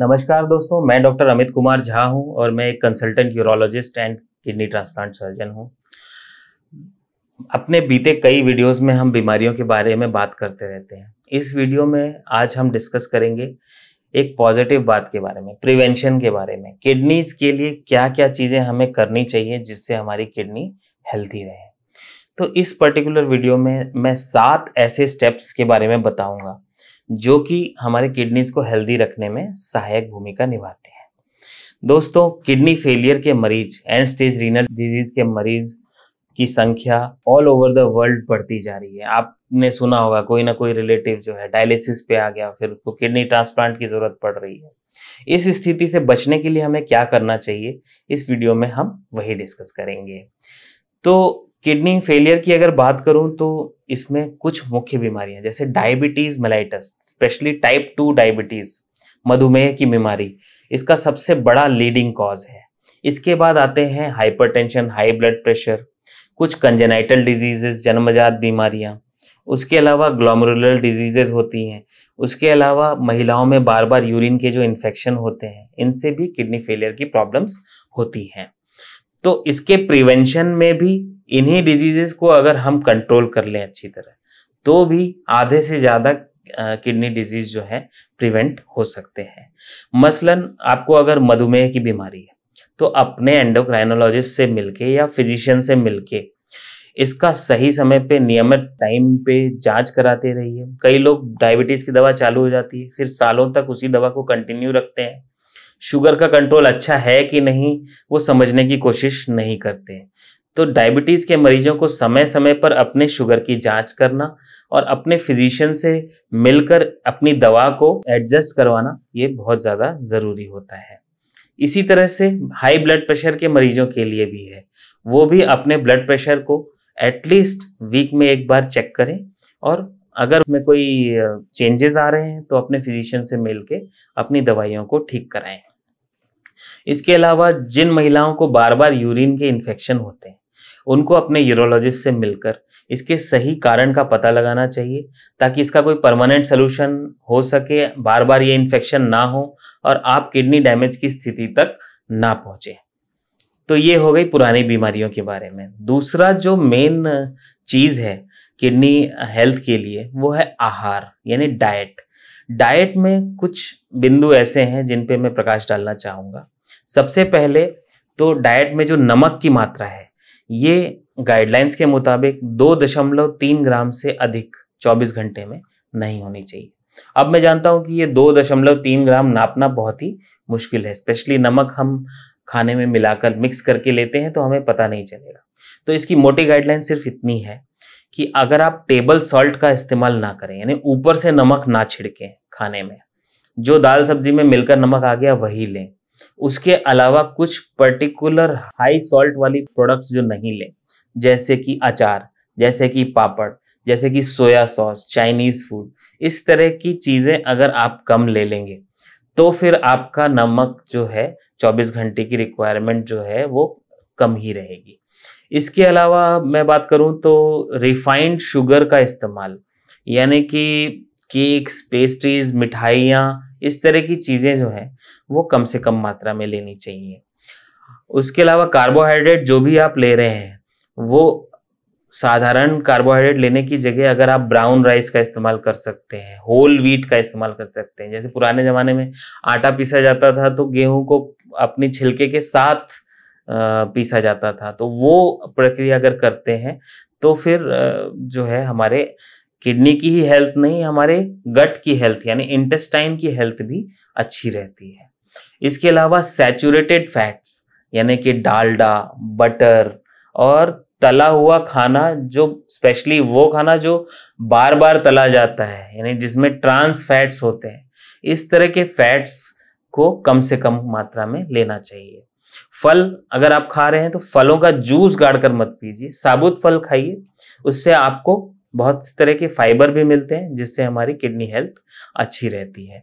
नमस्कार दोस्तों मैं डॉक्टर अमित कुमार झा हूं और मैं एक consultant urologist and kidney transplant surgeon हूं अपने बीते कई वीडियोस में हम बीमारियों के बारे में बात करते रहते हैं इस वीडियो में आज हम डिस्कस करेंगे एक पॉजिटिव बात के बारे में प्रिवेंशन के बारे में किडनीज के लिए क्या क्या चीज़ें हमें करनी चाहिए जिससे हमारी किडनी हेल्थी रहे तो इस पर्टिकुलर वीडियो में मैं सात ऐसे स्टेप्स के बारे में बताऊंगा जो कि हमारे किडनीज को हेल्दी रखने में सहायक भूमिका निभाते हैं दोस्तों किडनी फेलियर के मरीज एंड स्टेज रीनल डिजीज के मरीज की संख्या ऑल ओवर द वर्ल्ड बढ़ती जा रही है आपने सुना होगा कोई ना कोई रिलेटिव जो है डायलिसिस पे आ गया फिर उसको किडनी ट्रांसप्लांट की ज़रूरत पड़ रही है इस स्थिति से बचने के लिए हमें क्या करना चाहिए इस वीडियो में हम वही डिस्कस करेंगे तो किडनी फेलियर की अगर बात करूं तो इसमें कुछ मुख्य बीमारियां जैसे diabetes mellitus specially type two diabetes मधुमेह की बीमारी इसका सबसे बड़ा लीडिंग कॉज है इसके बाद आते हैं हाइपरटेंशन हाई ब्लड प्रेशर कुछ कंजेनाइटल डिजीजेस जन्मजात बीमारियां उसके अलावा ग्लोमरुलर डिजीजेज होती हैं उसके अलावा महिलाओं में बार बार यूरिन के जो इन्फेक्शन होते हैं इनसे भी किडनी फेलियर की प्रॉब्लम्स होती हैं तो इसके प्रिवेंशन में भी इन्हीं डिजीजेस को अगर हम कंट्रोल कर लें अच्छी तरह तो भी आधे से ज़्यादा किडनी डिजीज जो है प्रिवेंट हो सकते हैं मसलन आपको अगर मधुमेह की बीमारी है तो अपने एंडोक्राइनोलॉजिस्ट से मिलके या फिजिशियन से मिलके इसका सही समय पे नियमित टाइम पे जांच कराते रहिए कई लोग डायबिटीज़ की दवा चालू हो जाती है फिर सालों तक उसी दवा को कंटिन्यू रखते हैं शुगर का कंट्रोल अच्छा है कि नहीं वो समझने की कोशिश नहीं करते तो डायबिटीज़ के मरीजों को समय समय पर अपने शुगर की जांच करना और अपने फिजिशियन से मिलकर अपनी दवा को एडजस्ट करवाना ये बहुत ज़्यादा ज़रूरी होता है इसी तरह से हाई ब्लड प्रेशर के मरीजों के लिए भी है वो भी अपने ब्लड प्रेशर को एटलीस्ट वीक में एक बार चेक करें और अगर में कोई चेंजेस आ रहे हैं तो अपने फिजिशियन से मिल के अपनी दवाइयों को ठीक कराएं इसके अलावा जिन महिलाओं को बार बार यूरिन के इन्फेक्शन होते हैं उनको अपने यूरोलॉजिस्ट से मिलकर इसके सही कारण का पता लगाना चाहिए ताकि इसका कोई परमानेंट सोल्यूशन हो सके बार बार ये इन्फेक्शन ना हो और आप किडनी डैमेज की स्थिति तक ना पहुंचे तो ये हो गई पुरानी बीमारियों के बारे में दूसरा जो मेन चीज़ है किडनी हेल्थ के लिए वो है आहार यानी डाइट डाइट में कुछ बिंदु ऐसे हैं जिन पे मैं प्रकाश डालना चाहूँगा सबसे पहले तो डाइट में जो नमक की मात्रा है ये गाइडलाइंस के मुताबिक दो दशमलव तीन ग्राम से अधिक चौबीस घंटे में नहीं होनी चाहिए अब मैं जानता हूँ कि ये दो दशमलव तीन ग्राम नापना बहुत ही मुश्किल है स्पेशली नमक हम खाने में मिलाकर मिक्स करके लेते हैं तो हमें पता नहीं चलेगा तो इसकी मोटी गाइडलाइन सिर्फ इतनी है कि अगर आप टेबल सॉल्ट का इस्तेमाल ना करें यानी ऊपर से नमक ना छिड़कें खाने में जो दाल सब्जी में मिलकर नमक आ गया वही लें उसके अलावा कुछ पर्टिकुलर हाई सॉल्ट वाली प्रोडक्ट्स जो नहीं लें जैसे कि अचार जैसे कि पापड़ जैसे कि सोया सॉस चाइनीज़ फूड इस तरह की चीज़ें अगर आप कम ले लेंगे तो फिर आपका नमक जो है 24 घंटे की रिक्वायरमेंट जो है वो कम ही रहेगी इसके अलावा मैं बात करूं तो रिफाइंड शुगर का इस्तेमाल यानी कि केक्स पेस्ट्रीज मिठाइयाँ इस तरह की चीज़ें जो हैं वो कम से कम मात्रा में लेनी चाहिए उसके अलावा कार्बोहाइड्रेट जो भी आप ले रहे हैं वो साधारण कार्बोहाइड्रेट लेने की जगह अगर आप ब्राउन राइस का इस्तेमाल कर सकते हैं होल व्हीट का इस्तेमाल कर सकते हैं जैसे पुराने ज़माने में आटा पीसा जाता था तो गेहूं को अपने छिलके के साथ पीसा जाता था तो वो प्रक्रिया अगर करते हैं तो फिर जो है हमारे किडनी की ही हेल्थ नहीं हमारे गट की हेल्थ यानी इंटेस्टाइन की हेल्थ भी अच्छी रहती है इसके अलावा सैचुरेटेड फैट्स यानी कि डालडा बटर और तला हुआ खाना जो स्पेशली वो खाना जो बार बार तला जाता है यानी जिसमें ट्रांस फैट्स होते हैं इस तरह के फैट्स को कम से कम मात्रा में लेना चाहिए फल अगर आप खा रहे हैं तो फलों का जूस गाड़ कर मत पीजिए साबुत फल खाइए उससे आपको बहुत तरह के फाइबर भी मिलते हैं जिससे हमारी किडनी हेल्थ अच्छी रहती है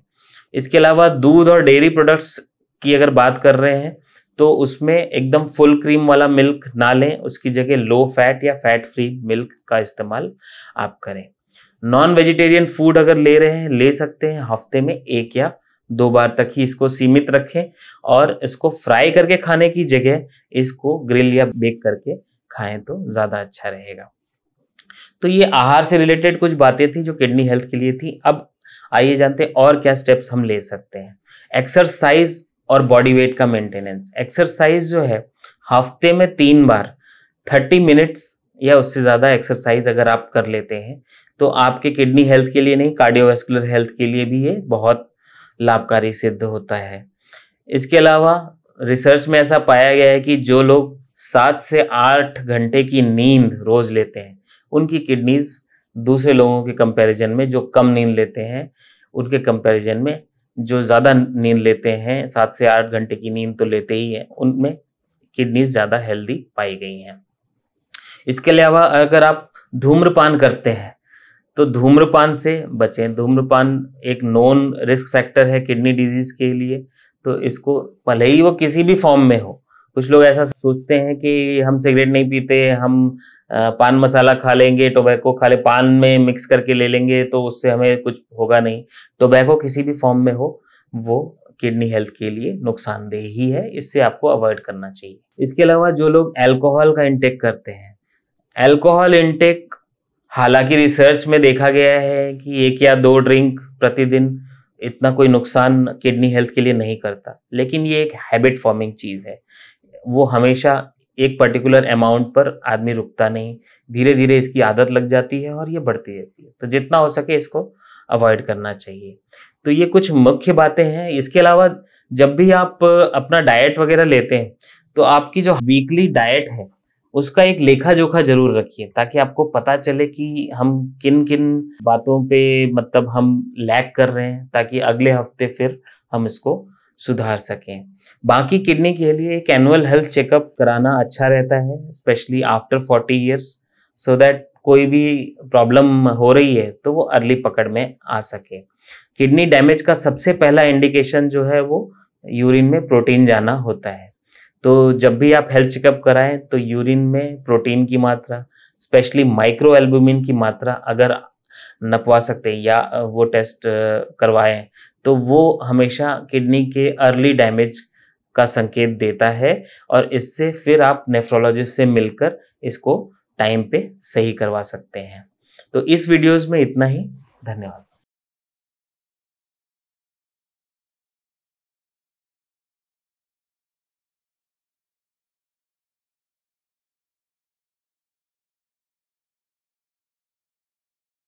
इसके अलावा दूध और डेयरी प्रोडक्ट्स की अगर बात कर रहे हैं तो उसमें एकदम फुल क्रीम वाला मिल्क ना लें उसकी जगह लो फैट या फैट फ्री मिल्क का इस्तेमाल आप करें नॉन वेजिटेरियन फूड अगर ले रहे हैं ले सकते हैं हफ्ते में एक या दो बार तक ही इसको सीमित रखें और इसको फ्राई करके खाने की जगह इसको ग्रिल या बेक करके खाएं तो ज़्यादा अच्छा रहेगा तो ये आहार से रिलेटेड कुछ बातें थी जो किडनी हेल्थ के लिए थी अब आइए जानते हैं और क्या स्टेप्स हम ले सकते हैं एक्सरसाइज और बॉडी वेट का मेंटेनेंस एक्सरसाइज जो है हफ्ते में तीन बार थर्टी मिनट्स या उससे ज़्यादा एक्सरसाइज अगर आप कर लेते हैं तो आपके किडनी हेल्थ के लिए नहीं कार्डियोवेस्कुलर हेल्थ के लिए भी ये बहुत लाभकारी सिद्ध होता है इसके अलावा रिसर्च में ऐसा पाया गया है कि जो लोग सात से आठ घंटे की नींद रोज लेते हैं उनकी किडनीज दूसरे लोगों के कंपैरिजन में जो कम नींद लेते हैं उनके कंपैरिजन में जो ज़्यादा नींद लेते हैं सात से आठ घंटे की नींद तो लेते ही हैं उनमें किडनीज ज़्यादा हेल्दी पाई गई हैं इसके अलावा अगर आप धूम्रपान करते हैं तो धूम्रपान से बचें धूम्रपान एक नॉन रिस्क फैक्टर है किडनी डिजीज के लिए तो इसको भले ही वो किसी भी फॉर्म में हो कुछ लोग ऐसा सोचते हैं कि हम सिगरेट नहीं पीते हम पान मसाला खा लेंगे टोबैको खा ले पान में मिक्स करके ले लेंगे तो उससे हमें कुछ होगा नहीं टोबैको किसी भी फॉर्म में हो वो किडनी हेल्थ के लिए नुकसानदेह ही है इससे आपको अवॉइड करना चाहिए इसके अलावा जो लोग अल्कोहल का इंटेक करते हैं अल्कोहल इंटेक हालांकि रिसर्च में देखा गया है कि एक या दो ड्रिंक प्रतिदिन इतना कोई नुकसान किडनी हेल्थ के लिए नहीं करता लेकिन ये एक हैबिट फॉर्मिंग चीज़ है वो हमेशा एक पर्टिकुलर अमाउंट पर आदमी रुकता नहीं धीरे धीरे इसकी आदत लग जाती है और ये बढ़ती रहती है तो जितना हो सके इसको अवॉइड करना चाहिए तो ये कुछ मुख्य बातें हैं इसके अलावा जब भी आप अपना डाइट वगैरह लेते हैं तो आपकी जो वीकली डाइट है उसका एक लेखा जोखा जरूर रखिए ताकि आपको पता चले कि हम किन किन बातों पे मतलब हम लैग कर रहे हैं ताकि अगले हफ्ते फिर हम इसको सुधार सकें बाकी किडनी के लिए एक एनुअल हेल्थ चेकअप कराना अच्छा रहता है specially after forty years so that कोई भी प्रॉब्लम हो रही है तो वो अर्ली पकड़ में आ सके किडनी डैमेज का सबसे पहला इंडिकेशन जो है वो यूरिन में प्रोटीन जाना होता है तो जब भी आप हेल्थ चेकअप कराएं तो यूरिन में प्रोटीन की मात्रा स्पेशली माइक्रो एल्बुमिन की मात्रा अगर नपवा सकते हैं या वो टेस्ट करवाएं तो वो हमेशा किडनी के अर्ली डैमेज का संकेत देता है और इससे फिर आप नेफ्रोलॉजिस्ट से मिलकर इसको टाइम पे सही करवा सकते हैं तो इस वीडियोस में इतना ही धन्यवाद